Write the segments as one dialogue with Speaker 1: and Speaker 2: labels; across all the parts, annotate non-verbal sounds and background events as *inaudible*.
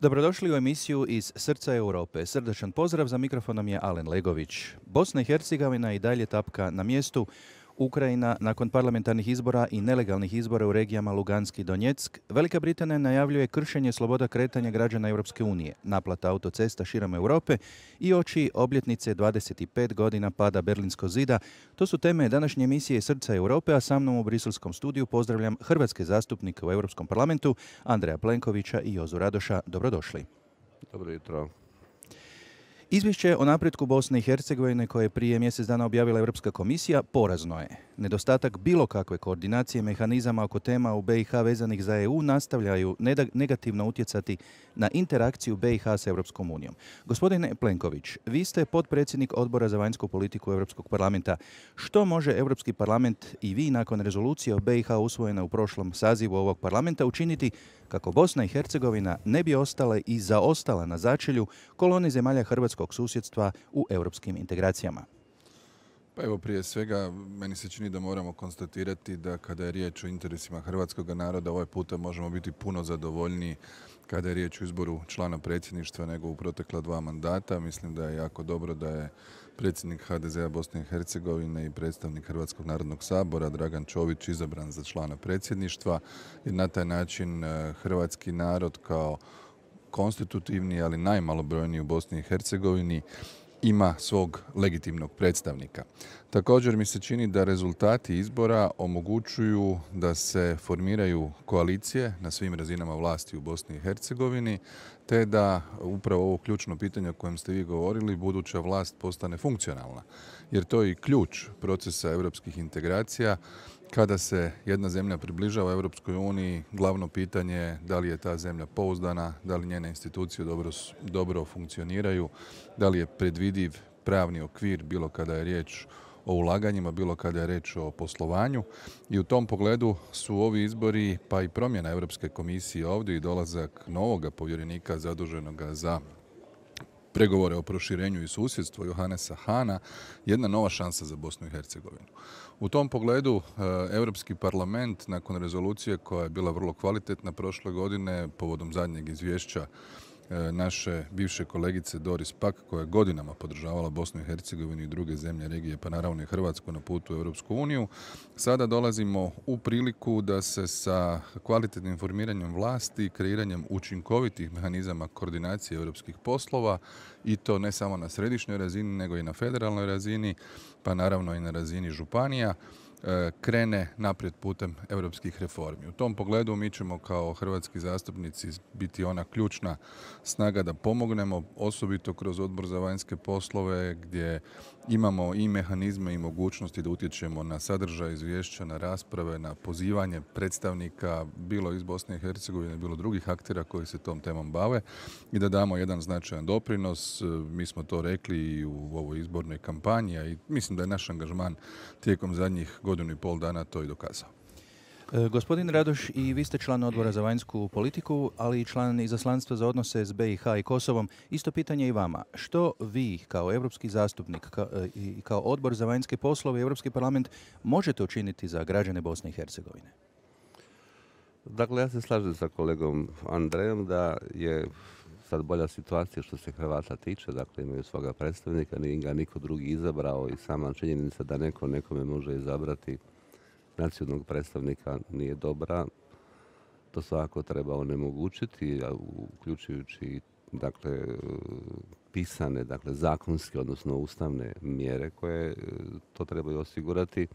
Speaker 1: Dobrodošli u emisiju iz Srca Europe. Srdečan pozdrav za mikrofonom je Alen Legović. Bosna i Hercegovina i dalje tapka na mjestu Ukrajina nakon parlamentarnih izbora i nelegalnih izbora u regijama Luganski i Donjeck, Velika Britanija najavljuje kršenje sloboda kretanja građana Europske unije, naplata autocesta širom Europe i oči obljetnice 25 godina pada berlinsko zida. To su teme današnje emisije Srca Europe, a sa mnom u briselskom studiju pozdravljam hrvatske zastupnike u Europskom parlamentu Andreja Plenkovića i Jozu Radoša. Dobrodošli. Dobro jutro. Izvješće o napretku Bosne i Hercegovine koje je prije mjesec dana objavila Europska komisija porazno je. Nedostatak bilo kakve koordinacije mehanizama oko tema u BiH vezanih za EU nastavljaju negativno utjecati na interakciju BiH s Europskom unijom. Gospodine Plenković, vi ste podpredsjednik odbora za vanjsku politiku Europskog parlamenta. Što može Europski parlament i vi nakon rezolucije o BiH usvojene u prošlom sazivu ovog parlamenta učiniti kako Bosna i Hercegovina ne bi ostale i zaostala na začelju kolone zemalja hrvatskog susjedstva u europskim integracijama.
Speaker 2: Pa evo prije svega meni se čini da moramo konstatirati da kada je riječ o interesima hrvatskog naroda ovaj puta možemo biti puno zadovoljniji kada je riječ o izboru člana predsjedništva nego u protekla dva mandata. Mislim da je jako dobro da je predsjednik HDZ-a Bosne i Hercegovine i predstavnik Hrvatskog narodnog sabora Dragan Čović izabran za člana predsjedništva i na taj način eh, hrvatski narod kao konstitutivni, ali najmalobrojni u Bosni i Hercegovini ima svog legitimnog predstavnika. Također mi se čini da rezultati izbora omogućuju da se formiraju koalicije na svim razinama vlasti u Bosni i Hercegovini, te da upravo ovo ključno pitanje o kojem ste vi govorili, buduća vlast postane funkcionalna jer to je i ključ procesa europskih integracija. Kada se jedna zemlja približava Europskoj uniji, glavno pitanje je da li je ta zemlja pouzdana, da li njene institucije dobro, funkcioniraju, da li je predvidiv pravni okvir, bilo kada je riječ o ulaganjima, bilo kada je riječ o poslovanju i u tom pogledu su ovi izbori pa i promjena Europske komisije ovdje i dolazak novoga povjerenika zaduženog za pregovore o proširenju i susjedstvo Johanesa Hana jedna nova šansa za Bosnu i Hercegovinu. U tom pogledu e, Europski parlament nakon rezolucije koja je bila vrlo kvalitetna prošle godine povodom zadnjeg izvješća E, naše bivše kolegice Doris Pak koja je godinama podržavala Bosnu i Hercegovinu i druge zemlje regije pa naravno i Hrvatsku na putu u Europsku uniju. Sada dolazimo u priliku da se sa kvalitetnim informiranjem vlasti i kreiranjem učinkovitih mehanizama koordinacije europskih poslova i to ne samo na središnjoj razini nego i na federalnoj razini pa naravno i na razini županija E, krene naprijed putem europskih reformi. U tom pogledu mi ćemo kao hrvatski zastupnici biti ona ključna snaga da pomognemo, osobito kroz odbor za vanjske poslove gdje imamo i mehanizme i mogućnosti da utječemo na sadržaj izvješća, na rasprave, na pozivanje predstavnika, bilo iz Bosne i Hercegovine, bilo drugih aktera koji se tom temom bave i da damo jedan značajan doprinos. E, mi smo to rekli i u ovoj izbornoj kampanji, i mislim da je naš angažman tijekom zadnjih godinu i pol dana to i dokazao.
Speaker 1: E, gospodin Radoš, i vi ste član odbora za vanjsku politiku, ali i član izaslanstva za odnose s BiH i Kosovom. Isto pitanje i vama. Što vi kao europski zastupnik e, i kao odbor za vanjske poslove i Europski parlament možete učiniti za građane Bosne i Hercegovine?
Speaker 3: Dakle, ja se slažem sa kolegom Andrejom da je sad bolja situacija što se Hrvata tiče, dakle imaju svoga predstavnika, nije ga niko drugi izabrao i sama činjenica da neko nekome može izabrati nacionalnog predstavnika nije dobra, to svakako treba onemogućiti, uključujući dakle pisane, dakle zakonske, odnosno ustavne mjere koje e, to trebaju osigurati.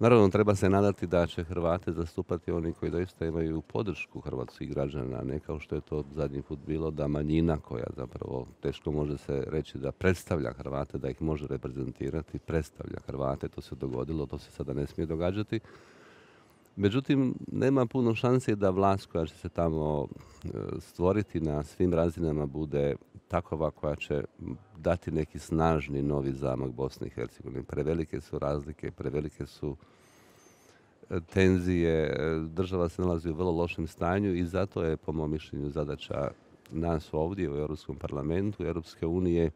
Speaker 3: Naravno, treba se nadati da će Hrvate zastupati oni koji doista imaju podršku hrvatskih građana, ne kao što je to zadnji put bilo da manjina koja zapravo teško može se reći da predstavlja Hrvate, da ih može reprezentirati, predstavlja Hrvate, to se dogodilo, to se sada ne smije događati. Međutim, nema puno šanse da vlast koja će se tamo e, stvoriti na svim razinama bude takova koja će dati neki snažni novi zamak Bosni i Hercegovini. Prevelike su razlike, prevelike su e, tenzije, e, država se nalazi u vrlo lošem stanju i zato je po mom mišljenju zadaća nas ovdje u Europskom parlamentu, Europske unije,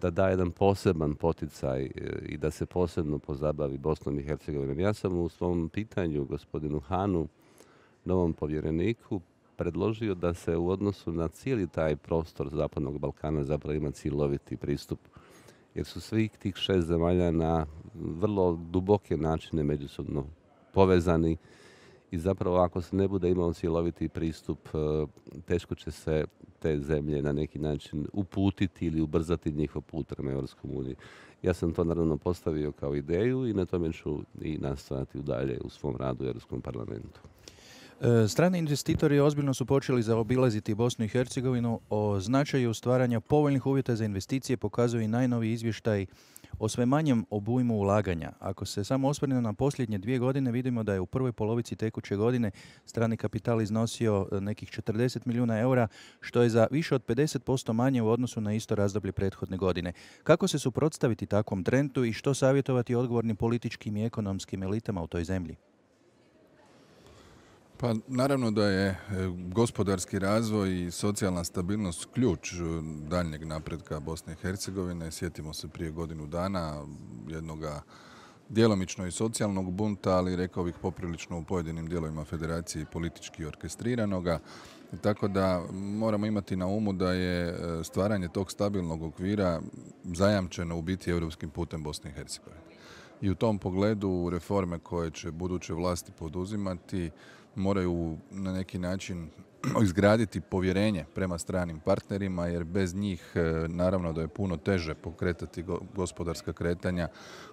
Speaker 3: da da jedan poseban poticaj e, i da se posebno pozabavi Bosnom i Hercegovinom. Ja sam u svom pitanju gospodinu Hanu, novom povjereniku, predložio da se u odnosu na cijeli taj prostor Zapadnog Balkana zapravo ima ciloviti pristup jer su svih tih šest zemalja na vrlo duboke načine međusobno povezani i zapravo ako se ne bude imao cjeloviti pristup, e, teško će se te zemlje na neki način uputiti ili ubrzati njihov put prema Europskom uniji. Ja sam to naravno postavio kao ideju i na tome ću i
Speaker 1: nastaviti dalje u svom radu u Europskom parlamentu. E, strani investitori ozbiljno su počeli zaobilaziti Bosnu i Hercegovinu o značaju stvaranja povoljnih uvjeta za investicije pokazuje i najnoviji izvještaj o sve manjem obujmu ulaganja. Ako se samo osvrnemo na posljednje dvije godine, vidimo da je u prvoj polovici tekuće godine strani kapital iznosio e, nekih 40 milijuna eura, što je za više od 50% manje u odnosu na isto razdoblje prethodne godine. Kako se suprotstaviti takvom trendu i što savjetovati odgovornim političkim i ekonomskim elitama u toj zemlji?
Speaker 2: Pa naravno da je e, gospodarski razvoj i socijalna stabilnost ključ e, daljnjeg napretka Bosne i Hercegovine. Sjetimo se prije godinu dana jednoga djelomično i socijalnog bunta, ali rekao bih poprilično u pojedinim dijelovima federacije politički orkestriranoga. Tako da moramo imati na umu da je e, stvaranje tog stabilnog okvira zajamčeno u biti europskim putem Bosne i Hercegovine. I u tom pogledu reforme koje će buduće vlasti poduzimati moraju na neki način *clears throat* izgraditi povjerenje prema stranim partnerima jer bez njih e, naravno da je puno teže pokretati gospodarska kretanja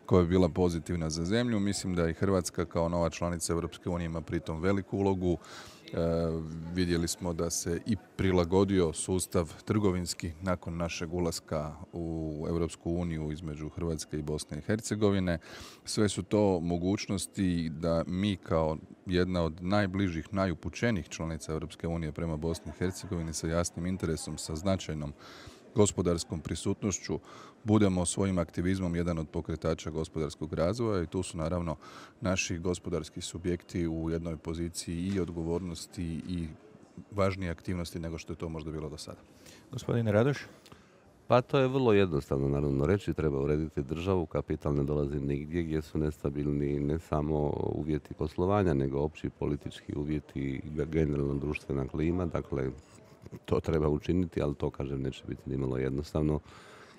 Speaker 2: koja je bila pozitivna za zemlju. Mislim da i Hrvatska kao nova članica Europske unije ima pritom veliku ulogu. E, vidjeli smo da se i prilagodio sustav trgovinski nakon našeg ulaska u Europsku uniju između Hrvatske i Bosne i Hercegovine. Sve su to mogućnosti da mi kao jedna od najbližih, najupućenijih članica Europske unije prema Bosni i Hercegovini sa jasnim interesom, sa značajnom gospodarskom prisutnošću budemo svojim aktivizmom jedan od pokretača gospodarskog razvoja i tu su naravno naši gospodarski subjekti u jednoj poziciji i odgovornosti i važnije aktivnosti nego što je to možda bilo do sada. Gospodine Radoš?
Speaker 3: Pa to je vrlo jednostavno naravno reći, treba urediti državu, kapital ne dolazi nigdje gdje su nestabilni ne samo uvjeti poslovanja, nego opći politički uvjeti, i generalno društvena klima, dakle to treba učiniti, ali to kažem neće biti nimalo jednostavno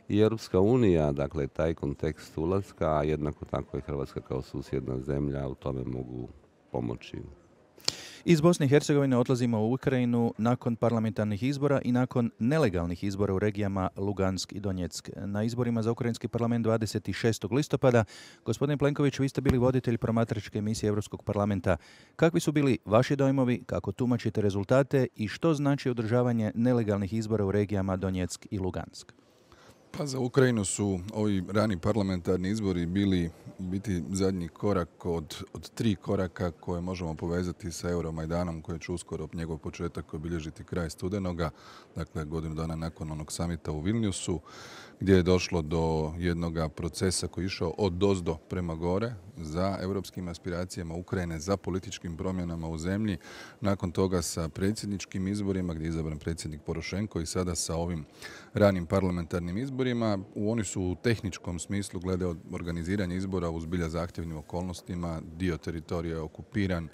Speaker 3: i Europska unija, dakle taj kontekst ulaska, a jednako tako i Hrvatska kao susjedna zemlja u tome mogu pomoći.
Speaker 1: Iz Bosne i Hercegovine odlazimo u Ukrajinu nakon parlamentarnih izbora i nakon nelegalnih izbora u regijama Lugansk i Donjeck. Na izborima za Ukrajinski parlament 26. listopada, gospodin Plenković, vi ste bili voditelj promatračke emisije Europskog parlamenta. Kakvi su bili vaši dojmovi, kako tumačite rezultate i što znači održavanje nelegalnih izbora u regijama Donjeck i Lugansk?
Speaker 2: Pa za Ukrajinu su ovi rani parlamentarni izbori bili biti zadnji korak od, od tri koraka koje možemo povezati sa Euromajdanom koji će uskoro njegov početak obilježiti kraj studenoga, dakle godinu dana nakon onog samita u Vilniusu gdje je došlo do jednog procesa koji je išao od dozdo prema gore za europskim aspiracijama Ukrajine, za političkim promjenama u zemlji, nakon toga sa predsjedničkim izborima gdje je izabran predsjednik Porošenko i sada sa ovim ranim parlamentarnim izborima. Oni su u tehničkom smislu glede od organiziranja izbora u zbilja zahtjevnim okolnostima, dio teritorija je okupiran,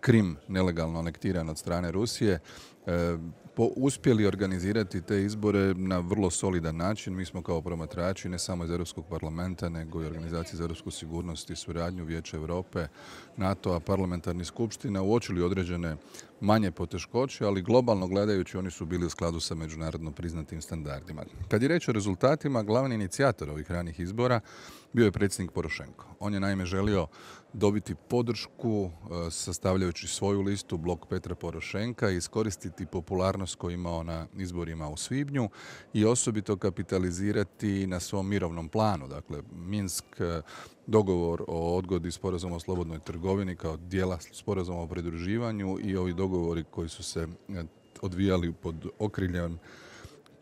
Speaker 2: Krim nelegalno anektiran od strane Rusije. E, uspjeli organizirati te izbore na vrlo solidan način. Mi smo kao promatrači ne samo iz Europskog parlamenta, nego i organizacije za europsku sigurnost i suradnju Vijeća Europe, NATO-a, parlamentarni skupština uočili određene manje poteškoće, ali globalno gledajući oni su bili u skladu sa međunarodno priznatim standardima. Kad je reč o rezultatima, glavni inicijator ovih ranih izbora bio je predsjednik Porošenko. On je naime želio dobiti podršku e, sastavljajući svoju listu blok Petra Porošenka i iskoristiti popularnost koju imao na izborima u Svibnju i osobito kapitalizirati na svom mirovnom planu. Dakle, Minsk e, dogovor o odgodi sporazuma o slobodnoj trgovini kao dijela sporazuma o pridruživanju i ovi dogovori koji su se e, odvijali pod okriljem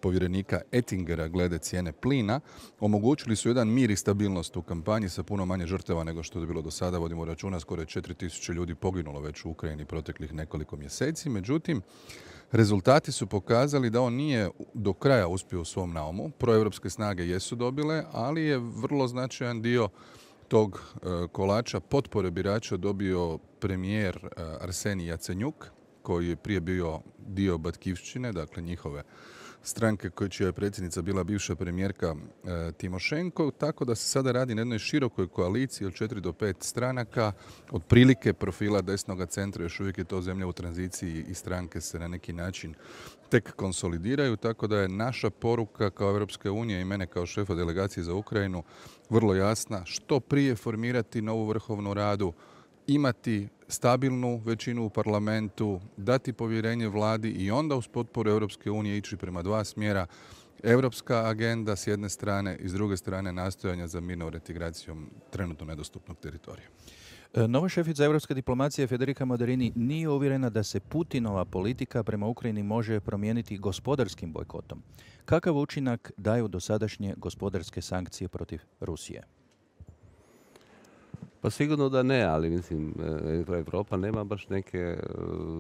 Speaker 2: povjerenika Ettingera glede cijene plina omogućili su jedan mir i stabilnost u kampanji sa puno manje žrtava nego što je bilo do sada. Vodimo računa, skoro je 4000 ljudi poginulo već u Ukrajini proteklih nekoliko mjeseci. Međutim, rezultati su pokazali da on nije do kraja uspio u svom naumu. Proevropske snage jesu dobile, ali je vrlo značajan dio tog e, kolača potpore birača dobio premijer e, Arsenij Jacenjuk, koji je prije bio dio Batkivščine, dakle njihove stranke čija je predsjednica bila bivša premijerka e, Timošenko, tako da se sada radi na jednoj širokoj koaliciji od četiri do pet stranaka, otprilike profila desnog centra, još uvijek je to zemlja u tranziciji i stranke se na neki način tek konsolidiraju, tako da je naša poruka kao Europske unije i mene kao šefa delegacije za Ukrajinu vrlo jasna, što prije formirati novu vrhovnu radu, imati stabilnu većinu u parlamentu, dati povjerenje vladi i onda uz potporu Europske unije ići prema dva smjera. Europska agenda s jedne
Speaker 1: strane i s druge strane nastojanja za mirnom reintegracijom trenutno nedostupnog teritorija. E, nova šefica europske diplomacije Federica Moderini nije uvjerena da se Putinova politika prema Ukrajini može promijeniti gospodarskim bojkotom. Kakav učinak daju dosadašnje gospodarske sankcije protiv Rusije?
Speaker 3: Pa sigurno da ne, ali mislim, Europa nema baš neke, e,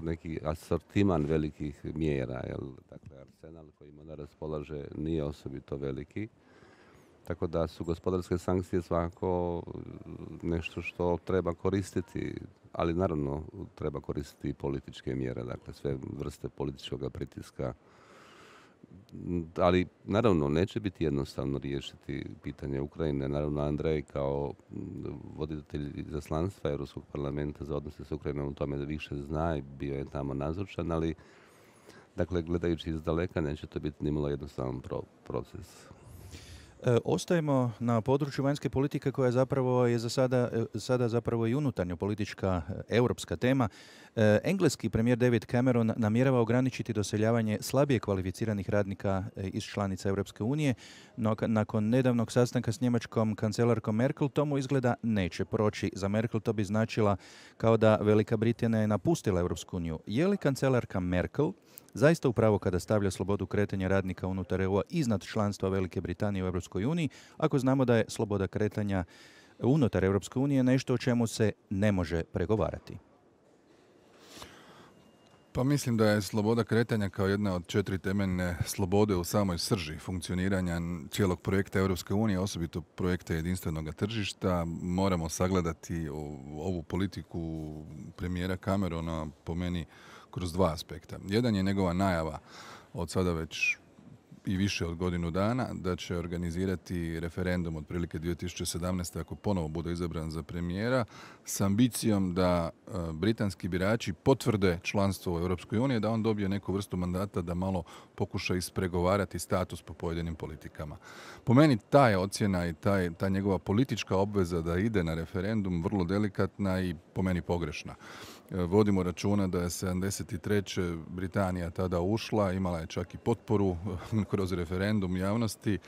Speaker 3: neki asortiman velikih mjera. Jel? Dakle, arsenal koji ima raspolaže nije osobito veliki. Tako da su gospodarske sankcije svako e, nešto što treba koristiti, ali naravno treba koristiti i političke mjere, dakle sve vrste političkog pritiska ali naravno neće biti jednostavno riješiti pitanje Ukrajine. Naravno Andrej kao voditelj zaslanstva Europskog parlamenta za odnose s Ukrajinom u tome da više zna i bio je tamo nazočan, ali dakle gledajući iz daleka neće to biti nimalo jednostavan proces.
Speaker 1: E, ostajemo na području vanjske politike koja zapravo je za sada, e, sada zapravo i unutarnjo politička e, europska tema. Engleski premijer David Cameron namjerava ograničiti doseljavanje slabije kvalificiranih radnika iz članica Europske unije, no nakon nedavnog sastanka s njemačkom kancelarkom Merkel tomu izgleda neće proći. Za Merkel to bi značila kao da Velika Britanija je napustila Europsku uniju. Je li kancelarka Merkel zaista upravo kada stavlja slobodu kretanja radnika unutar eu iznad članstva Velike Britanije u Europsku Europskoj uniji, ako znamo da je sloboda kretanja unutar Europske unije nešto o čemu se ne može pregovarati? Pa mislim da je sloboda
Speaker 2: kretanja kao jedna od četiri temeljne slobode u samoj srži funkcioniranja cijelog projekta Europske unije, osobito projekta jedinstvenog tržišta. Moramo sagledati ovu politiku premijera Camerona po meni kroz dva aspekta. Jedan je njegova najava od sada već i više od godinu dana da će organizirati referendum otprilike 2017. ako ponovo bude izabran za premijera s ambicijom da e, britanski birači potvrde članstvo u Europskoj uniji, da on dobije neku vrstu mandata da malo pokuša ispregovarati status po pojedinim politikama. Po meni ta je ocjena i ta njegova politička obveza da ide na referendum vrlo delikatna i po meni pogrešna. E, vodimo računa da je 73. Britanija tada ušla, imala je čak i potporu e, *laughs* kroz referendum javnosti.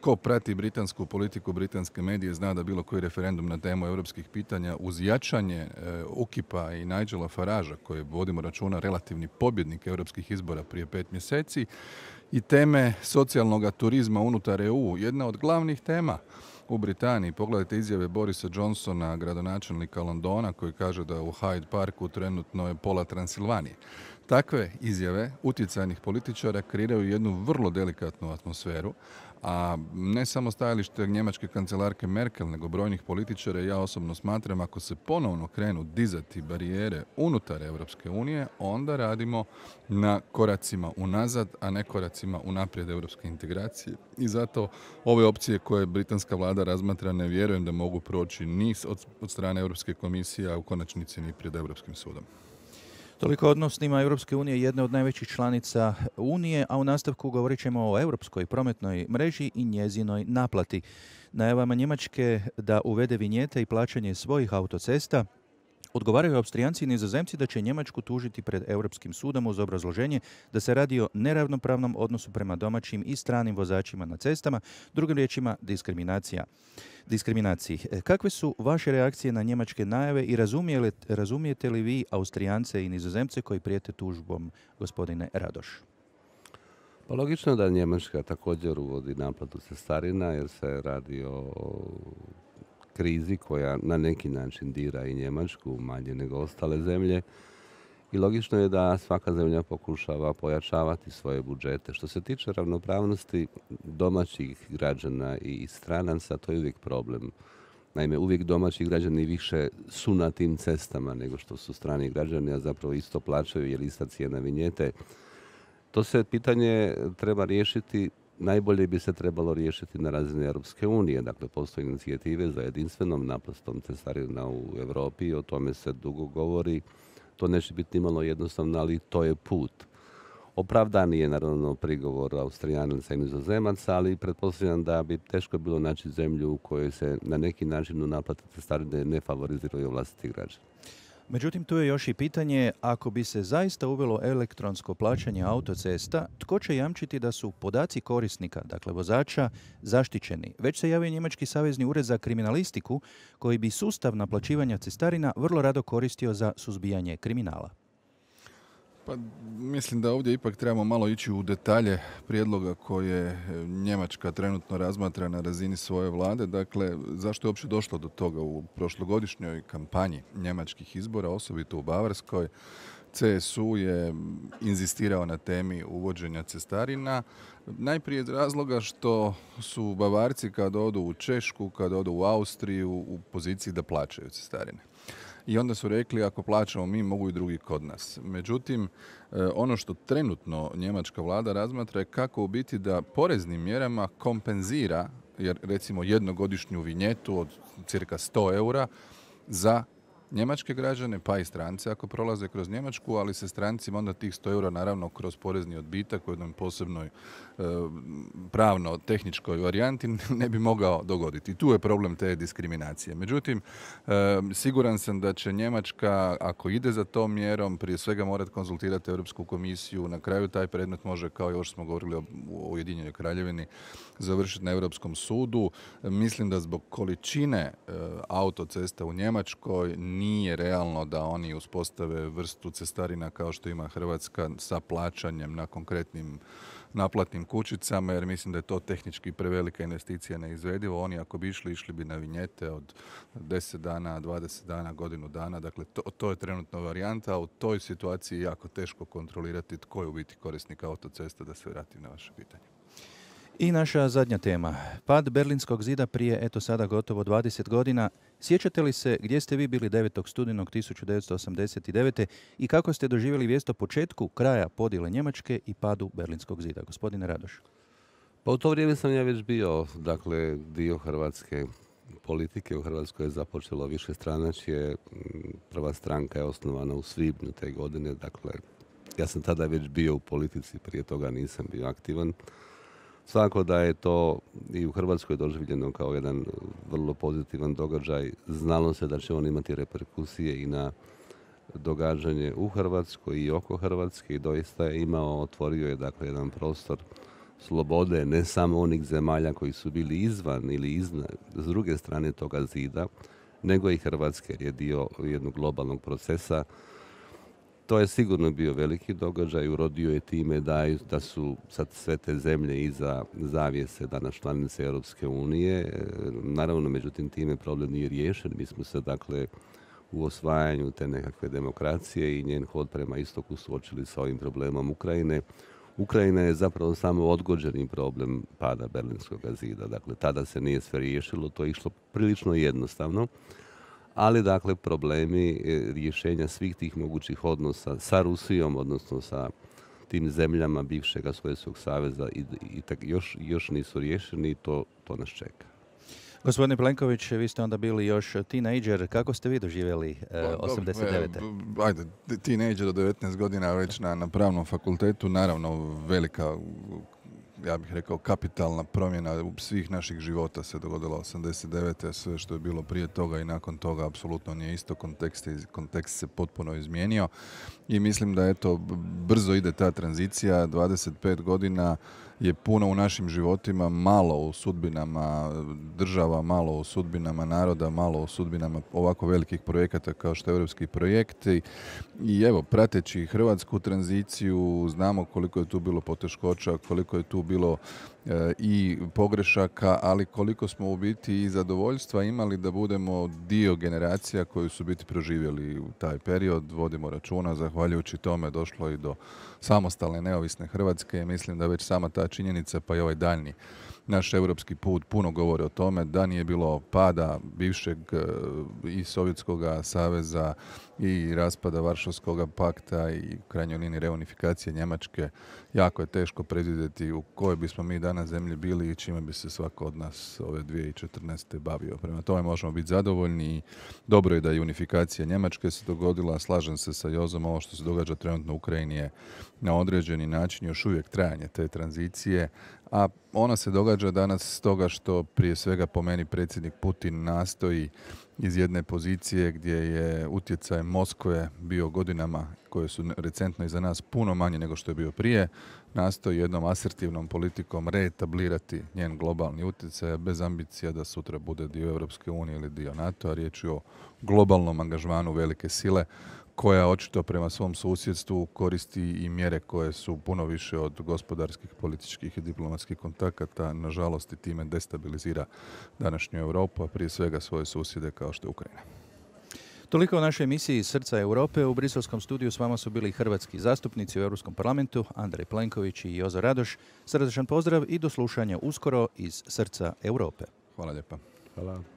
Speaker 2: Ko prati britansku politiku, britanske medije, zna da bilo koji referendum na temu europskih pitanja uz jačanje e, Ukipa i Nigela Faraža, koji vodimo računa relativni pobjednik europskih izbora prije pet mjeseci, i teme socijalnog turizma unutar EU, jedna od glavnih tema u Britaniji. Pogledajte izjave Borisa Johnsona, gradonačelnika Londona, koji kaže da u Hyde Parku trenutno je pola Transilvanije. Takve izjave utjecajnih političara kreiraju jednu vrlo delikatnu atmosferu, a ne samo stajalište njemačke kancelarke Merkel, nego brojnih političara, ja osobno smatram, ako se ponovno krenu dizati barijere unutar Europske unije, onda radimo na koracima unazad, a ne koracima unaprijed europske integracije. I zato ove opcije koje britanska vlada razmatra ne vjerujem da mogu proći ni od strane Europske komisije, a u konačnici ni pred Europskim sudom.
Speaker 1: Toliko odnosnima, EU Europske unije jedna od najvećih članica Unije, a u nastavku govorit ćemo o europskoj prometnoj mreži i njezinoj naplati. Najavama Njemačke da uvede vinjete i plaćanje svojih autocesta Odgovaraju Austrijanci i nizozemci da će Njemačku tužiti pred Europskim sudom uz obrazloženje da se radi o neravnopravnom odnosu prema domaćim i stranim vozačima na cestama, drugim riječima diskriminacija. Diskriminaciji. E, kakve su vaše reakcije na njemačke najave i razumijete li vi Austrijance i nizozemce koji prijete tužbom gospodine Radoš?
Speaker 3: Pa logično da Njemačka također uvodi naplatu cestarina jer se radi o krizi koja na neki način dira i Njemačku manje nego ostale zemlje. I logično je da svaka zemlja pokušava pojačavati svoje budžete. Što se tiče ravnopravnosti domaćih građana i stranaca, to je uvijek problem. Naime, uvijek domaći građani više su na tim cestama nego što su strani građani, a zapravo isto plaćaju jer ista cijena vinjete. To se pitanje treba riješiti najbolje bi se trebalo riješiti na razini Europske unije. Dakle, postoje inicijative za jedinstvenom naplastom cestarina u Europi, o tome se dugo govori. To neće biti imalo jednostavno, ali to je put. Opravdan je naravno prigovor Austrijanaca i Nizozemaca, ali pretpostavljam da bi teško bilo naći zemlju u kojoj se na neki način u naplati cestarine ne favoriziraju vlastiti
Speaker 1: građani. Međutim, tu je još i pitanje, ako bi se zaista uvelo elektronsko plaćanje autocesta, tko će jamčiti da su podaci korisnika, dakle vozača, zaštićeni? Već se javio Njemački savezni ured za kriminalistiku, koji bi sustav naplaćivanja cestarina vrlo rado koristio za suzbijanje kriminala.
Speaker 2: Pa mislim da ovdje ipak trebamo malo ići u detalje prijedloga koje e, Njemačka trenutno razmatra na razini svoje vlade. Dakle, zašto je uopće došlo do toga u prošlogodišnjoj kampanji njemačkih izbora, osobito u Bavarskoj? CSU je inzistirao na temi uvođenja cestarina. Najprije iz razloga što su Bavarci kad odu u Češku, kad odu u Austriju u poziciji da plaćaju cestarine i onda su rekli ako plaćamo mi, mogu i drugi kod nas. Međutim, e, ono što trenutno njemačka vlada razmatra je kako u biti da poreznim mjerama kompenzira jer recimo jednogodišnju vinjetu od cirka 100 eura za njemačke građane, pa i strance ako prolaze kroz Njemačku, ali se strancima onda tih 100 eura naravno kroz porezni odbitak u jednoj posebnoj e, pravno-tehničkoj varijanti *laughs* ne bi mogao dogoditi. Tu je problem te diskriminacije. Međutim, e, siguran sam da će Njemačka, ako ide za tom mjerom, prije svega morati konzultirati Europsku komisiju. Na kraju taj predmet može, kao još smo govorili o Ujedinjenoj kraljevini, završiti na Europskom sudu. Mislim da zbog količine e, autocesta u Njemačkoj nije realno da oni uspostave vrstu cestarina kao što ima Hrvatska sa plaćanjem na konkretnim naplatnim kućicama, jer mislim da je to tehnički prevelika investicija neizvedivo. Oni ako bi išli, išli bi na vinjete od 10 dana, 20 dana, godinu dana. Dakle, to, to je trenutno varijanta, a u toj situaciji je jako teško kontrolirati tko je u biti korisnik autocesta da se vratim na vaše pitanje.
Speaker 1: I naša zadnja tema. Pad Berlinskog zida prije, eto sada, gotovo 20 godina. Sjećate li se gdje ste vi bili 9. studenog 1989. i kako ste doživjeli vijest o početku kraja podjele Njemačke i padu Berlinskog zida? Gospodine Radoš.
Speaker 3: Pa u to vrijeme sam ja već bio, dakle, dio Hrvatske politike u Hrvatskoj je započelo više Prva stranka je osnovana u svibnju te godine, dakle, ja sam tada već bio u politici, prije toga nisam bio aktivan. Svako da je to i u Hrvatskoj doživljeno kao jedan vrlo pozitivan događaj. Znalo se da će on imati reperkusije i na događanje u Hrvatskoj i oko Hrvatske i doista je imao, otvorio je dakle jedan prostor slobode ne samo onih zemalja koji su bili izvan ili izna, s druge strane toga zida, nego i Hrvatske jer je dio jednog globalnog procesa to je sigurno bio veliki događaj, urodio je time da, da su sad sve te zemlje iza zavijese danas članice Europske unije. E, naravno, međutim, time problem nije riješen. Mi smo se, dakle, u osvajanju te nekakve demokracije i njen hod prema istoku suočili sa ovim problemom Ukrajine. Ukrajina je zapravo samo odgođeni problem pada Berlinskog zida. Dakle, tada se nije sve riješilo, to je išlo prilično jednostavno ali dakle problemi e, rješenja svih tih mogućih odnosa sa Rusijom, odnosno sa tim zemljama bivšega Sovjetskog saveza i, i tak, još, još nisu rješeni i to, to nas čeka.
Speaker 1: Gospodine Plenković, vi ste onda bili još tinejdžer. Kako ste vi doživjeli 89. E, pa, e, ajde,
Speaker 2: tinejdžer od 19 godina već na, na pravnom fakultetu. Naravno, velika ja bih rekao, kapitalna promjena svih naših života se dogodila 89. Sve što je bilo prije toga i nakon toga apsolutno nije isto. Kontekst, kontekst se potpuno izmijenio i mislim da eto, brzo ide ta tranzicija. 25 godina je puno u našim životima, malo u sudbinama država, malo u sudbinama naroda, malo u sudbinama ovako velikih projekata kao što je europski projekti. I evo, prateći hrvatsku tranziciju, znamo koliko je tu bilo poteškoća, koliko je tu bilo i pogrešaka, ali koliko smo u biti i zadovoljstva imali da budemo dio generacija koji su biti proživjeli u taj period, vodimo računa, zahvaljujući tome došlo i do samostalne neovisne Hrvatske mislim da već sama ta činjenica pa i ovaj daljni naš europski put puno govori o tome da nije bilo pada bivšeg e, i Sovjetskog saveza i raspada Varšavskog pakta i u krajnjoj liniji reunifikacije Njemačke. Jako je teško predvidjeti u kojoj bismo mi danas zemlji bili i čime bi se svako od nas ove 2014. bavio. Prema tome možemo biti zadovoljni i dobro je da je unifikacija Njemačke se dogodila. Slažem se sa Jozom, ovo što se događa trenutno u Ukrajini je na određeni način još uvijek trajanje te tranzicije, a ona se događa danas stoga što prije svega po meni predsjednik Putin nastoji iz jedne pozicije gdje je utjecaj Moskve bio godinama koje su recentno iza nas puno manje nego što je bio prije, nastoji jednom asertivnom politikom reetablirati njen globalni utjecaj bez ambicija da sutra bude dio Europske unije ili dio NATO, a riječ je o globalnom angažmanu velike sile koja očito prema svom susjedstvu koristi i mjere koje su puno više od gospodarskih, političkih i diplomatskih kontakata, nažalost i time destabilizira današnju Europu, a prije svega svoje susjede kao što je Ukrajina.
Speaker 1: Toliko o našoj emisiji Srca Europe. U Briselskom studiju s vama su bili hrvatski zastupnici u Europskom parlamentu Andrej Plenković i Jozo Radoš. Srdečan pozdrav i do slušanja uskoro iz Srca Europe. Hvala lijepa. Hvala.